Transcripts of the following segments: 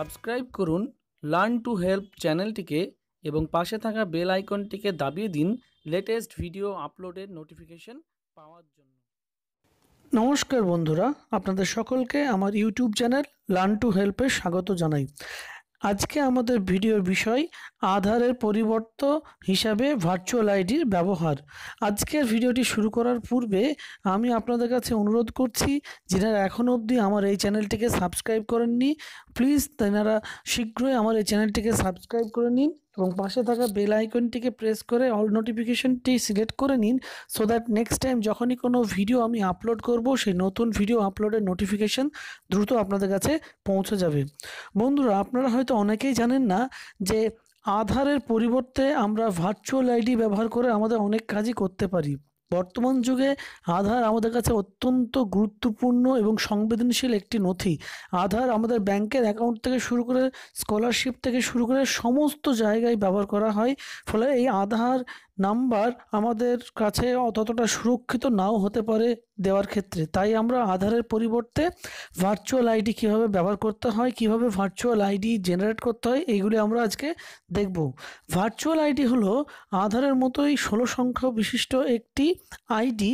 subscribe করুন learn to help চ্যানেলটিকে এবং পাশে থাকা বেল আইকনটিকে দাবিয়ে দিন লেটেস্ট ভিডিও আপলোডের নোটিফিকেশন পাওয়ার জন্য নমস্কার বন্ধুরা আপনাদের সকলকে আমার ইউটিউব চ্যানেল লার্ন টু হেল্পে স্বাগত জানাই আজকে আমাদের ভিডিওর বিষয় আধারের পরিবর্ত হিসাবে ভার্চুয়াল আইডির ব্যবহার আজকের ভিডিওটি শুরু করার পূর্বে আমি আপনাদের কাছে অনুরোধ করছি যারা এখনও অবধি আমার এই চ্যানেলটিকে সাবস্ক্রাইব করেননি প্লিজ তেনারা শীঘ্রই আমার এই চ্যানেলটিকে সাবস্ক্রাইব করে নিন এবং পাশে থাকা বেল আইকনটিকে প্রেস করে অল নোটিফিকেশনটি সিলেক্ট করে নিন সো দ্যাট নেক্সট টাইম যখনই কোনো ভিডিও আমি আপলোড করব সেই নতুন ভিডিও আপলোডের নোটিফিকেশন দ্রুত আপনাদের কাছে পৌঁছে যাবে বন্ধুরা আপনারা হয়তো অনেকেই জানেন না যে আধারের পরিবর্তে আমরা ভার্চুয়াল আইডি ব্যবহার করে আমাদের অনেক কাজই করতে পারি বর্তমান যুগে আধার আমাদের কাছে অত্যন্ত গুরুত্বপূর্ণ এবং সংবেদনশীল একটি নথি আধার আমাদের ব্যাংকের অ্যাকাউন্ট থেকে শুরু করে স্কলারশিপ থেকে শুরু করে সমস্ত জায়গায় ব্যবহার করা হয় ফলে এই আধার নাম্বার আমাদের কাছে অতটা সুরক্ষিত নাও হতে পারে দেওয়ার ক্ষেত্রে তাই আমরা আধারের পরিবর্তে ভার্চুয়াল আইডি কিভাবে ব্যবহার করতে হয় কিভাবে ভার্চুয়াল আইডি জেনারেট করতে হয় এইগুলি আমরা আজকে দেখব ভার্চুয়াল আইডি হলো আধারের মতোই ষোলো সংখ্যা বিশিষ্ট একটি আইডি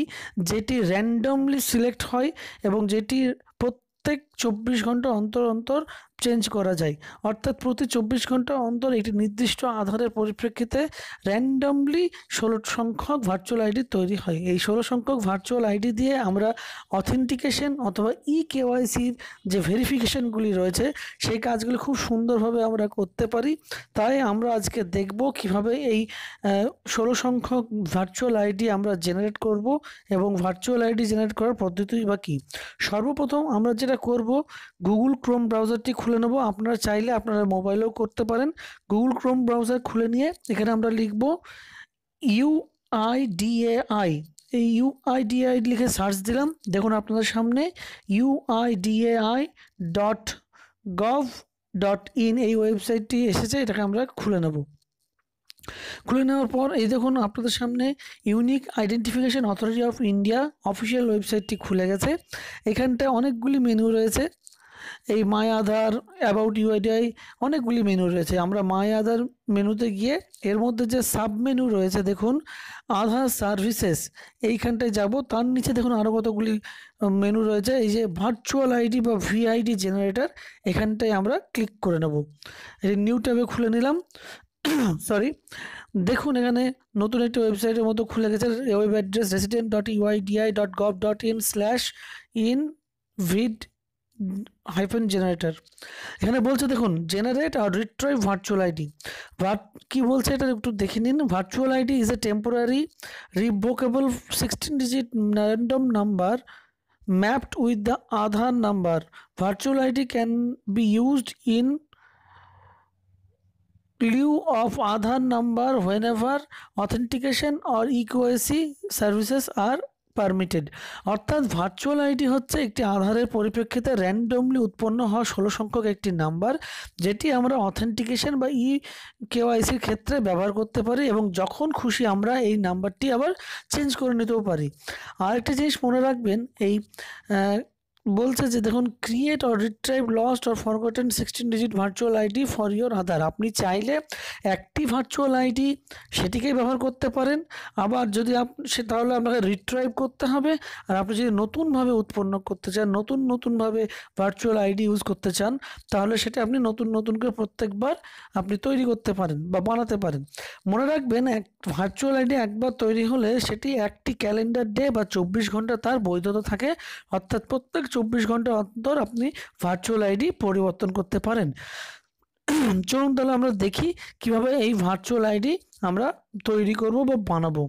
যেটি র্যান্ডমলি সিলেক্ট হয় এবং যেটি প্রত্যেক চব্বিশ ঘন্টা অন্তর অন্তর চেঞ্জ করা যায় অর্থাৎ প্রতি চব্বিশ ঘন্টা অন্তর একটি নির্দিষ্ট আধারের পরিপ্রেক্ষিতে র্যান্ডামলি ষোলো সংখ্যক ভার্চুয়াল আইডি তৈরি হয় এই ষোলো সংখ্যক ভার্চুয়াল আইডি দিয়ে আমরা অথেন্টিকেশন অথবা ই কেওয়াইসির যে ভেরিফিকেশনগুলি রয়েছে সেই কাজগুলি খুব সুন্দরভাবে আমরা করতে পারি তাই আমরা আজকে দেখব কিভাবে এই ষোলো সংখ্যক ভার্চুয়াল আইডি আমরা জেনারেট করব এবং ভার্চুয়াল আইডি জেনারেট করার পদ্ধতি বা কী সর্বপ্রথম আমরা যেটা করব গুগল ক্রোম ব্রাউজারটি খুলে নেব আপনারা চাইলে আপনারা মোবাইলেও করতে পারেন গুগল ক্রোম ব্রাউজার খুলে নিয়ে এখানে আমরা লিখব ইউআইডিএআই এই ইউআইডিআই লিখে সার্চ দিলাম দেখুন আপনাদের সামনে UIDAI dot gov dot in এই ওয়েবসাইটটি এসেছে এটাকে আমরা খুলে নেব খুলে নেওয়ার পর এই দেখুন আপনাদের সামনে unique identification authority of India official ওয়েবসাইটটি খুলে গেছে এখানটায় অনেকগুলি মেনু রয়েছে এই মাই আধার অ্যাবাউট ইউআইডিআই অনেকগুলি মেনু রয়েছে আমরা মাই আধার মেনুতে গিয়ে এর মধ্যে যে সাব মেনু রয়েছে দেখুন আধার সার্ভিসেস এইখানটায় যাব তার নিচে দেখুন আরও কতগুলি মেনু রয়েছে এই যে ভার্চুয়াল আইডি বা ভিআইডি জেনারেটর এখানটায় আমরা ক্লিক করে নেব এই নিউ ট্যাবে খুলে নিলাম সরি দেখুন এখানে নতুন একটি ওয়েবসাইটের মতো খুলে গেছে web address resident dot UIDAI dot gov dot in slash in VID hyphen generator এখানে বলছে দেখুন জেনারেট আর রিট্রয় ভার্চুয়াল আইডি কি বলছে এটা একটু দেখে নিন virtual ID is a temporary revocable sixteen digit random number mapped with the Aadhaar number virtual ID can be used in lieu of Aadhaar number whenever authentication or eKYC services are permitted অর্থাৎ virtual ID হচ্ছে একটি আধারের পরিপ্রেক্ষিতে randomly উৎপন্ন হওয়া ষোলো সংখ্যক একটি নাম্বার যেটি আমরা অথেন্টিকেশন বা ই কেওয়াইসির ক্ষেত্রে ব্যবহার করতে পারি এবং যখন খুশি আমরা এই নাম্বারটি আবার চেঞ্জ করে নিতেও পারি আরেকটা জিনিস মনে রাখবেন এই বলছে যে দেখুন create or retrieve lost or forgotten sixteen digit virtual ID for your Aadhaar আপনি চাইলে একটি ভার্চুয়াল আইডি সেটিকেই ব্যবহার করতে পারেন আবার যদি আপ সে তাহলে আপনাকে রিট্রাইভ করতে হবে আর আপনি যদি নতুনভাবে উৎপন্ন করতে চান নতুন নতুনভাবে ভার্চুয়াল আইডি ইউজ করতে চান তাহলে সেটা আপনি নতুন নতুন করে প্রত্যেকবার আপনি তৈরি করতে পারেন বা বানাতে পারেন মনে রাখবেন এক ভার্চুয়াল আইডি একবার তৈরি হলে সেটি একটি ক্যালেন্ডার ডে বা চব্বিশ ঘন্টা তার বৈধতা থাকে অর্থাৎ প্রত্যেক চব্বিশ ঘন্টা অন্তর আপনি ভার্চুয়াল আইডি পরিবর্তন করতে পারেন চলুন তাহলে আমরা দেখি কিভাবে এই ভার্চুয়াল আইডি আমরা তৈরি করব বা বানাবো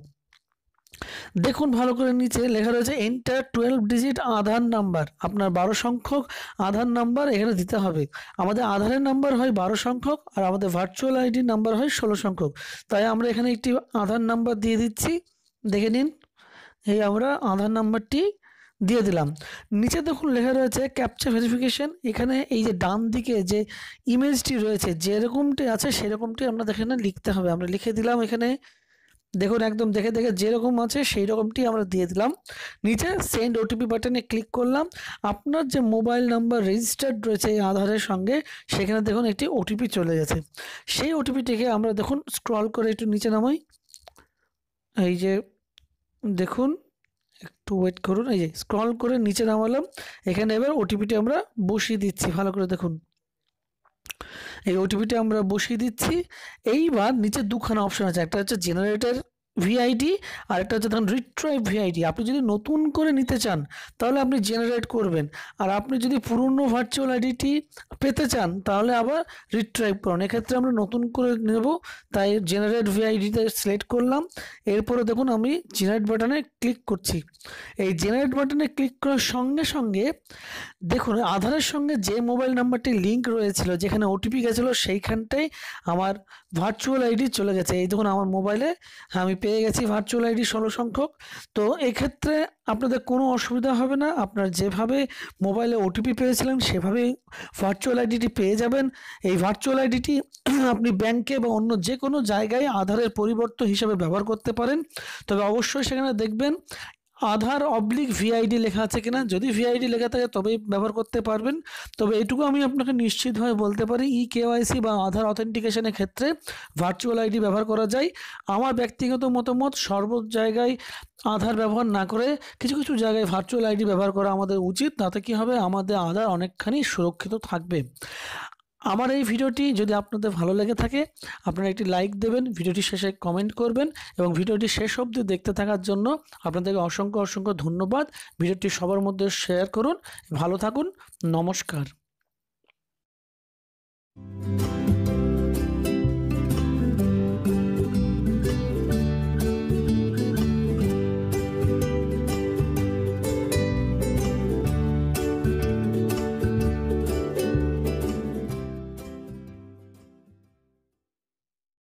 দেখুন ভালো করে নিচে লেখা রয়েছে enter twelve digit Aadhaar number আপনার বারো সংখ্যক আধার নাম্বার এখানে দিতে হবে আমাদের আধারের নাম্বার হয় বারো সংখ্যক আর আমাদের ভার্চুয়াল আইডি নাম্বার হয় ষোলো সংখ্যক তাই আমরা এখানে একটি আধার নাম্বার দিয়ে দিচ্ছি দেখে নিন এই আমরা আধার নাম্বারটি দিয়ে দিলাম নিচে দেখুন লেখা রয়েছে ক্যাপচার ভেরিফিকেশন এখানে এই যে ডান দিকে যে ইমেজটি রয়েছে যেরকমটি আছে সেরকমটি আমরা এখানে লিখতে হবে আমরা লিখে দিলাম এখানে দেখুন একদম দেখে দেখে যেরকম আছে সেই রকমটি আমরা দিয়ে দিলাম নিচে সেন্ড ওটিপি বাটনে ক্লিক করলাম আপনার যে মোবাইল নাম্বার রেজিস্টার্ড রয়েছে এই আধারের সঙ্গে সেখানে দেখুন একটি ওটিপি চলে গেছে সেই ওটিপিটিকে আমরা দেখুন স্ক্রল করে একটু নিচে নামাই এই যে দেখুন একটু ওয়েট করুন এই যে স্ক্রল করে নিচে নামালাম এখানে এবার ওটিপিটি আমরা বসিয়ে দিচ্ছি ভালো করে দেখুন এই ওটিপিটি আমরা বসিয়ে দিচ্ছি এইবার নিচে দুখানা অপশন আছে একটা হচ্ছে জেনারেটার ভিআইডি আর একটা হচ্ছে ধরুন রিট্রাইভ ভিআইডি আপনি যদি নতুন করে নিতে চান তাহলে আপনি জেনারেট করবেন আর আপনি যদি পুরনো ভার্চুয়াল আইডিটি পেতে চান তাহলে আবার রিট্রাইভ করুন এক্ষেত্রে আমরা নতুন করে নেব তাই জেনারেট ভিআইডিতে সিলেক্ট করলাম এরপরে দেখুন আমি জেনারেট বাটনে ক্লিক করছি এই জেনারেট বাটনে ক্লিক করার সঙ্গে সঙ্গে দেখুন আধারের সঙ্গে যে মোবাইল নাম্বারটি লিঙ্ক রয়েছিল যেখানে ওটিপি গেছিলো সেইখানটাই আমার ভার্চুয়াল আইডি চলে গেছে এই দেখুন আমার মোবাইলে আমি পেয়ে গেছি ভার্চুয়াল আইডি ষোলো সংখ্যক তো এক্ষেত্রে আপনাদের কোনো অসুবিধা হবে না আপনার যেভাবে মোবাইলে ওটিপি পেয়েছিলেন সেভাবে ভার্চুয়াল আইডিটি পেয়ে যাবেন এই ভার্চুয়াল আইডিটি আপনি ব্যাংকে বা অন্য যে কোনো জায়গায় আধারের পরিবর্তন হিসাবে ব্যবহার করতে পারেন তবে অবশ্যই সেখানে দেখবেন আধার অবলিক ভিআইডি লেখা আছে কিনা যদি ভিআইডি লেখা থাকে তবেই ব্যবহার করতে পারবেন তবে এটুকু আমি আপনাকে নিশ্চিত হয়ে বলতে পারি ই কেওয়াইসি বা আধার অথেন্টিকেশনের ক্ষেত্রে ভার্চুয়াল আইডি ব্যবহার করা যায় আমার ব্যক্তিগত মতামত সর্ব জায়গায় আধার ব্যবহার না করে কিছু কিছু জায়গায় ভার্চুয়াল আইডি ব্যবহার করা আমাদের উচিত তাতে কি হবে আমাদের আধার অনেকখানি সুরক্ষিত থাকবে আমার এই ভিডিওটি যদি আপনাদের ভালো লেগে থাকে আপনারা একটি লাইক দেবেন ভিডিওটি শেষে কমেন্ট করবেন এবং ভিডিওটি শেষ অবধি দেখতে থাকার জন্য আপনাদেরকে অসংখ্য অসংখ্য ধন্যবাদ ভিডিওটি সবার মধ্যে শেয়ার করুন ভালো থাকুন নমস্কার